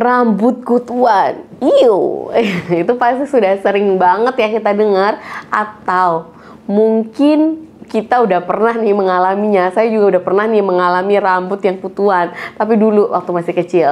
rambutku tuan. Iyo, itu pasti sudah sering banget ya kita dengar atau mungkin kita udah pernah nih mengalaminya. Saya juga udah pernah nih mengalami rambut yang kutuan, tapi dulu waktu masih kecil.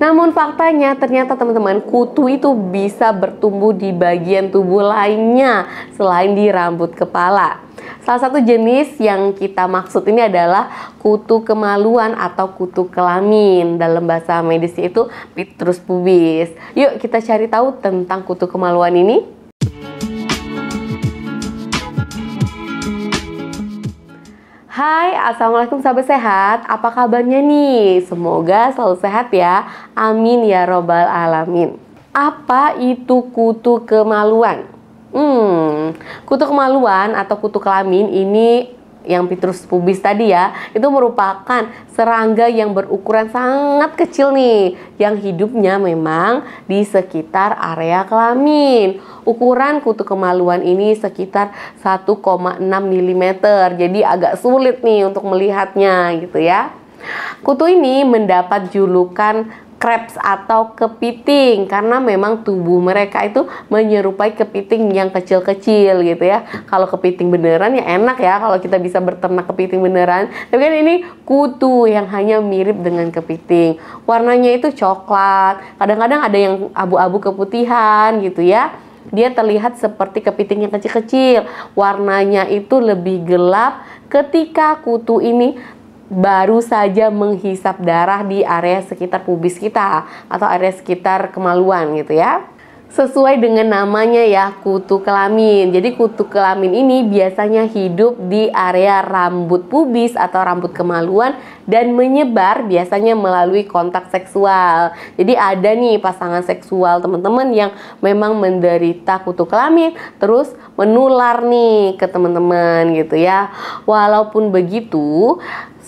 Namun faktanya ternyata teman-teman kutu itu bisa bertumbuh di bagian tubuh lainnya selain di rambut kepala. Salah satu jenis yang kita maksud ini adalah kutu kemaluan atau kutu kelamin. Dalam bahasa medis itu pitrus pubis. Yuk kita cari tahu tentang kutu kemaluan ini. Hai, Assalamualaikum sahabat sehat. Apa kabarnya nih? Semoga selalu sehat ya. Amin ya robbal alamin. Apa itu kutu kemaluan? Hmm, kutu kemaluan atau kutu kelamin ini yang Petrus pubis tadi ya, itu merupakan serangga yang berukuran sangat kecil nih, yang hidupnya memang di sekitar area kelamin. Ukuran kutu kemaluan ini sekitar 1,6 mm, jadi agak sulit nih untuk melihatnya gitu ya. Kutu ini mendapat julukan Crabs atau kepiting karena memang tubuh mereka itu menyerupai kepiting yang kecil-kecil gitu ya. Kalau kepiting beneran ya enak ya kalau kita bisa berternak kepiting beneran. Tapi kan ini kutu yang hanya mirip dengan kepiting. Warnanya itu coklat, kadang-kadang ada yang abu-abu keputihan gitu ya. Dia terlihat seperti kepiting yang kecil-kecil. Warnanya itu lebih gelap ketika kutu ini baru saja menghisap darah di area sekitar pubis kita atau area sekitar kemaluan gitu ya. Sesuai dengan namanya ya kutu kelamin. Jadi kutu kelamin ini biasanya hidup di area rambut pubis atau rambut kemaluan dan menyebar biasanya melalui kontak seksual. Jadi ada nih pasangan seksual teman-teman yang memang menderita kutu kelamin terus menular nih ke teman-teman gitu ya. Walaupun begitu,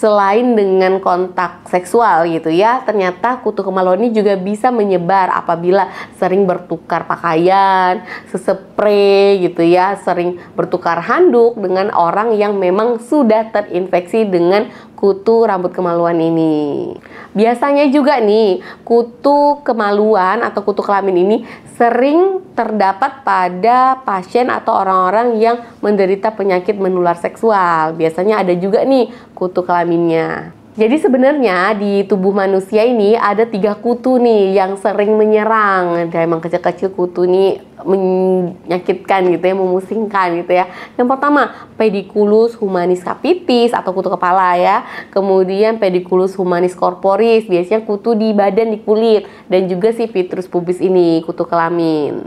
selain dengan kontak seksual gitu ya ternyata kutu kemaloni juga bisa menyebar apabila sering bertukar pakaian sespre gitu ya sering bertukar handuk dengan orang yang memang sudah terinfeksi dengan kutu rambut kemaluan ini. Biasanya juga nih, kutu kemaluan atau kutu kelamin ini sering terdapat pada pasien atau orang-orang yang menderita penyakit menular seksual. Biasanya ada juga nih kutu kelaminnya. Jadi sebenarnya di tubuh manusia ini ada tiga kutu nih yang sering menyerang. Dan emang kecil-kecil kutu nih menyakitkan gitu ya, memusingkan gitu ya. Yang pertama, pediculus humanis capitis atau kutu kepala ya. Kemudian pediculus humanis corporis, biasanya kutu di badan, di kulit. Dan juga si vitrus pubis ini, kutu kelamin.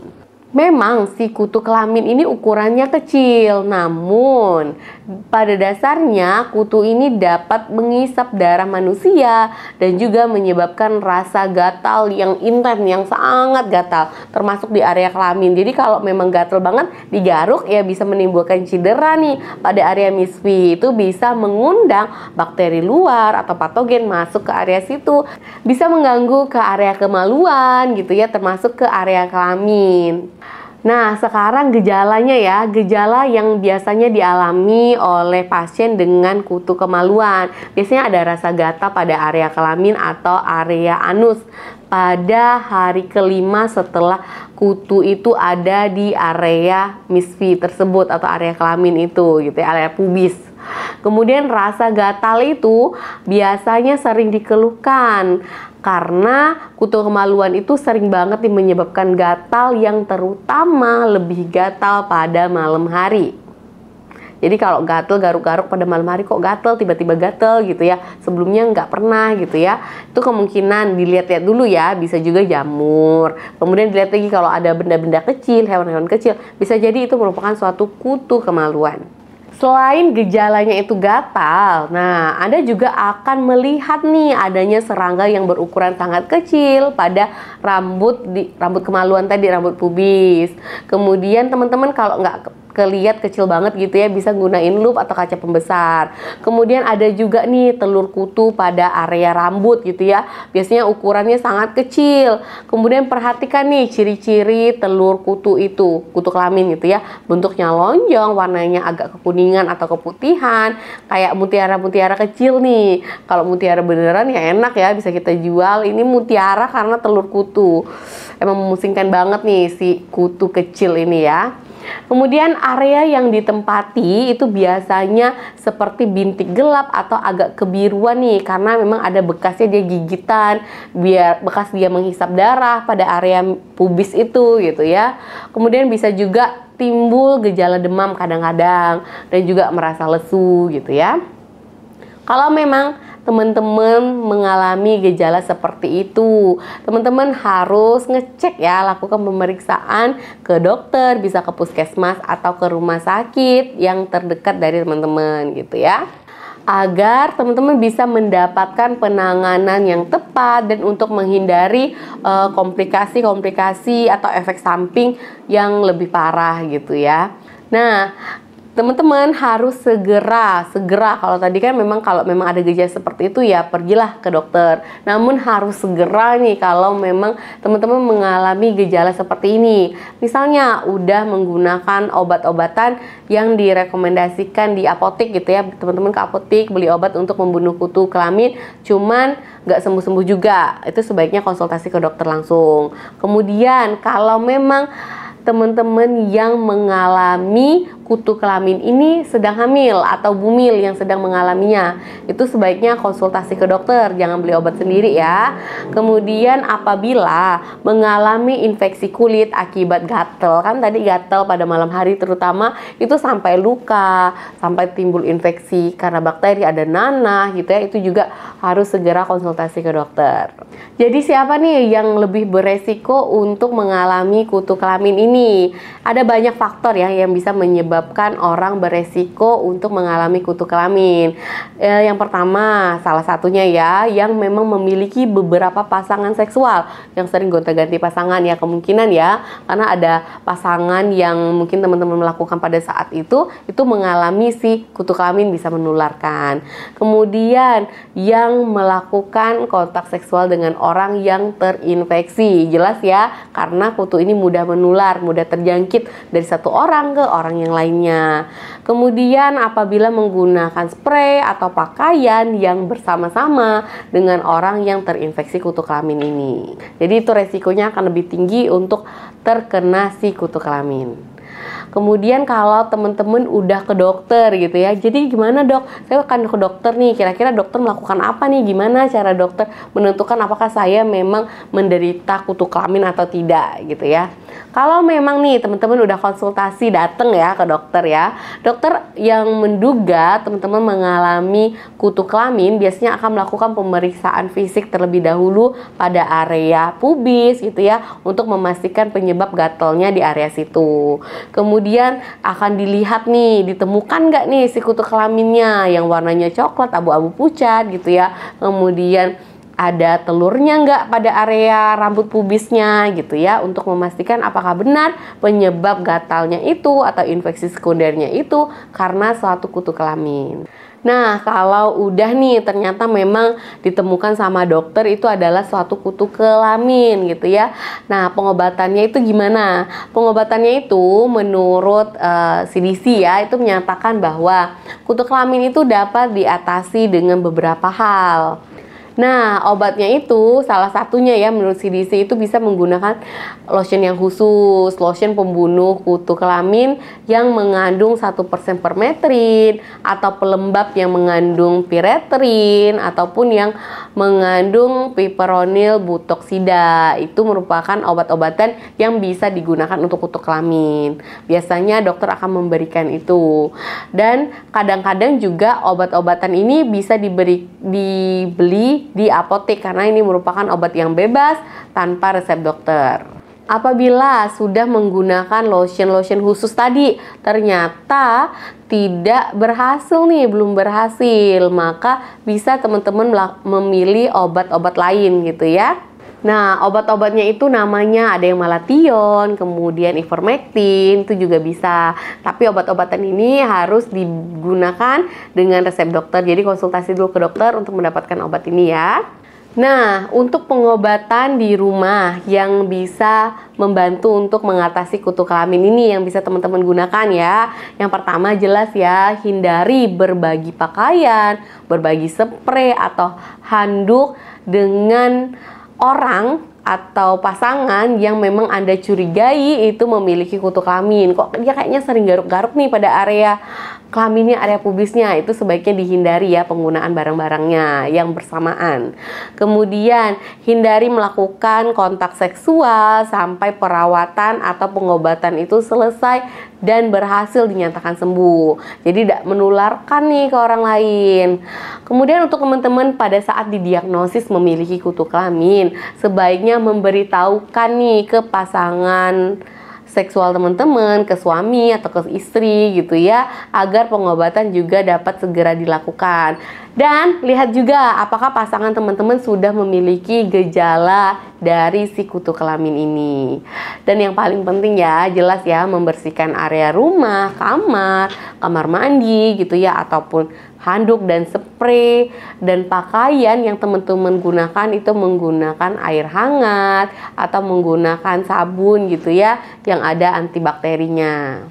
Memang si kutu kelamin ini ukurannya kecil, namun pada dasarnya kutu ini dapat mengisap darah manusia dan juga menyebabkan rasa gatal yang intens yang sangat gatal termasuk di area kelamin. Jadi kalau memang gatal banget digaruk ya bisa menimbulkan cedera nih pada area misfi. Itu bisa mengundang bakteri luar atau patogen masuk ke area situ. Bisa mengganggu ke area kemaluan gitu ya termasuk ke area kelamin. Nah, sekarang gejalanya ya, gejala yang biasanya dialami oleh pasien dengan kutu kemaluan. Biasanya ada rasa gatal pada area kelamin atau area anus. Pada hari kelima setelah kutu itu ada di area misfi tersebut atau area kelamin itu gitu ya, area pubis. Kemudian rasa gatal itu biasanya sering dikeluhkan karena kutu kemaluan itu sering banget menyebabkan gatal yang terutama lebih gatal pada malam hari. Jadi kalau gatel garuk-garuk pada malam hari kok gatel tiba-tiba gatel gitu ya sebelumnya nggak pernah gitu ya itu kemungkinan dilihat-lihat dulu ya bisa juga jamur kemudian dilihat lagi kalau ada benda-benda kecil hewan-hewan kecil bisa jadi itu merupakan suatu kutu kemaluan. Selain gejalanya itu gatal, nah Anda juga akan melihat nih adanya serangga yang berukuran sangat kecil pada rambut di rambut kemaluan tadi, rambut pubis. Kemudian teman-teman kalau nggak keliat kecil banget gitu ya bisa gunain loop atau kaca pembesar kemudian ada juga nih telur kutu pada area rambut gitu ya biasanya ukurannya sangat kecil kemudian perhatikan nih ciri-ciri telur kutu itu kutu kelamin gitu ya bentuknya lonjong warnanya agak kekuningan atau keputihan kayak mutiara-mutiara kecil nih kalau mutiara beneran ya enak ya bisa kita jual ini mutiara karena telur kutu emang memusingkan banget nih si kutu kecil ini ya Kemudian area yang ditempati itu biasanya seperti bintik gelap atau agak kebiruan nih karena memang ada bekasnya dia gigitan, biar bekas dia menghisap darah pada area pubis itu gitu ya. Kemudian bisa juga timbul gejala demam kadang-kadang dan juga merasa lesu gitu ya. Kalau memang teman-teman mengalami gejala seperti itu, teman-teman harus ngecek ya, lakukan pemeriksaan ke dokter, bisa ke puskesmas atau ke rumah sakit yang terdekat dari teman-teman gitu ya. Agar teman-teman bisa mendapatkan penanganan yang tepat dan untuk menghindari eh, komplikasi-komplikasi uh, atau efek samping yang lebih parah gitu ya. Nah, teman-teman harus segera, segera kalau tadi kan memang kalau memang ada gejala seperti itu ya pergilah ke dokter. Namun harus segera nih kalau memang teman-teman mengalami gejala seperti ini. Misalnya udah menggunakan obat-obatan yang direkomendasikan di apotek gitu ya, teman-teman ke apotek beli obat untuk membunuh kutu kelamin, cuman nggak sembuh-sembuh juga. Itu sebaiknya konsultasi ke dokter langsung. Kemudian kalau memang teman-teman yang mengalami kutu kelamin ini sedang hamil atau bumil yang sedang mengalaminya. Itu sebaiknya konsultasi ke dokter, jangan beli obat sendiri ya. Kemudian apabila mengalami infeksi kulit akibat gatel, kan tadi gatel pada malam hari terutama itu sampai luka, sampai timbul infeksi karena bakteri ada nanah gitu ya, itu juga harus segera konsultasi ke dokter. Jadi siapa nih yang lebih beresiko untuk mengalami kutu kelamin ini? Ada banyak faktor ya yang bisa menyebabkan menyebabkan orang beresiko untuk mengalami kutu kelamin. Eh, yang pertama, salah satunya ya, yang memang memiliki beberapa pasangan seksual yang sering gonta-ganti pasangan ya kemungkinan ya, karena ada pasangan yang mungkin teman-teman melakukan pada saat itu itu mengalami si kutu kelamin bisa menularkan. Kemudian yang melakukan kontak seksual dengan orang yang terinfeksi, jelas ya, karena kutu ini mudah menular, mudah terjangkit dari satu orang ke orang yang lain lainnya. Kemudian apabila menggunakan spray atau pakaian yang bersama-sama dengan orang yang terinfeksi kutu kelamin ini. Jadi itu resikonya akan lebih tinggi untuk terkena si kutu kelamin. Kemudian kalau teman-teman udah ke dokter gitu ya. Jadi gimana dok? Saya akan ke dokter nih. Kira-kira dokter melakukan apa nih? Gimana cara dokter menentukan apakah saya memang menderita kutu kelamin atau tidak gitu ya. Kalau memang nih teman-teman udah konsultasi datang ya ke dokter ya. Dokter yang menduga teman-teman mengalami kutu kelamin biasanya akan melakukan pemeriksaan fisik terlebih dahulu pada area pubis gitu ya untuk memastikan penyebab gatalnya di area situ. Kemudian kemudian akan dilihat nih ditemukan nggak nih si kutu kelaminnya yang warnanya coklat abu-abu pucat gitu ya kemudian ada telurnya nggak pada area rambut pubisnya gitu ya untuk memastikan apakah benar penyebab gatalnya itu atau infeksi sekundernya itu karena suatu kutu kelamin. Nah, kalau udah nih ternyata memang ditemukan sama dokter itu adalah suatu kutu kelamin gitu ya. Nah, pengobatannya itu gimana? Pengobatannya itu menurut uh, eh, CDC ya itu menyatakan bahwa kutu kelamin itu dapat diatasi dengan beberapa hal. Nah, obatnya itu salah satunya ya menurut CDC itu bisa menggunakan lotion yang khusus, lotion pembunuh kutu kelamin yang mengandung 1% permetrin atau pelembab yang mengandung piretrin ataupun yang mengandung piperonil butoksida. Itu merupakan obat-obatan yang bisa digunakan untuk kutu kelamin. Biasanya dokter akan memberikan itu. Dan kadang-kadang juga obat-obatan ini bisa diberi dibeli di apotek karena ini merupakan obat yang bebas tanpa resep dokter. Apabila sudah menggunakan lotion-lotion khusus tadi, ternyata tidak berhasil nih, belum berhasil, maka bisa teman-teman memilih obat-obat lain gitu ya. Nah, obat-obatnya itu namanya ada yang malation, kemudian ivermectin, itu juga bisa. Tapi obat-obatan ini harus digunakan dengan resep dokter. Jadi konsultasi dulu ke dokter untuk mendapatkan obat ini ya. Nah, untuk pengobatan di rumah yang bisa membantu untuk mengatasi kutu kelamin ini yang bisa teman-teman gunakan ya. Yang pertama jelas ya, hindari berbagi pakaian, berbagi spray atau handuk dengan orang atau pasangan yang memang Anda curigai itu memiliki kutu kelamin. Kok dia kayaknya sering garuk-garuk nih pada area kelaminnya area pubisnya itu sebaiknya dihindari ya penggunaan barang-barangnya yang bersamaan. Kemudian hindari melakukan kontak seksual sampai perawatan atau pengobatan itu selesai dan berhasil dinyatakan sembuh. Jadi tidak menularkan nih ke orang lain. Kemudian untuk teman-teman pada saat didiagnosis memiliki kutu kelamin, sebaiknya memberitahukan nih ke pasangan seksual teman-teman, ke suami atau ke istri gitu ya, agar pengobatan juga dapat segera dilakukan. Dan lihat juga apakah pasangan teman-teman sudah memiliki gejala dari si kutu kelamin ini. Dan yang paling penting ya, jelas ya membersihkan area rumah, kamar, kamar mandi gitu ya ataupun handuk dan spray dan pakaian yang teman-teman gunakan itu menggunakan air hangat atau menggunakan sabun gitu ya yang ada antibakterinya.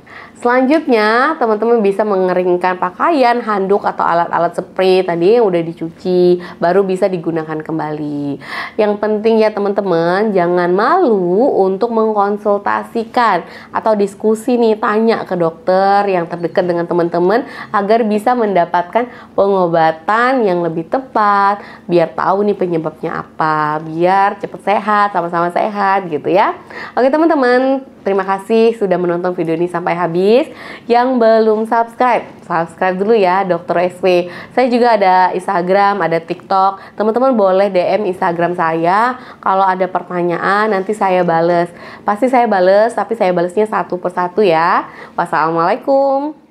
Selanjutnya, teman-teman bisa mengeringkan pakaian, handuk atau alat-alat spray tadi yang udah dicuci, baru bisa digunakan kembali. Yang penting ya teman-teman, jangan malu untuk mengkonsultasikan atau diskusi nih, tanya ke dokter yang terdekat dengan teman-teman agar bisa mendapatkan pengobatan yang lebih tepat, biar tahu nih penyebabnya apa, biar cepat sehat, sama-sama sehat gitu ya. Oke teman-teman, Terima kasih sudah menonton video ini sampai habis. Yang belum subscribe, subscribe dulu ya Dr. SW. Saya juga ada Instagram, ada TikTok. Teman-teman boleh DM Instagram saya kalau ada pertanyaan nanti saya bales. Pasti saya bales, tapi saya balesnya satu persatu ya. Wassalamualaikum.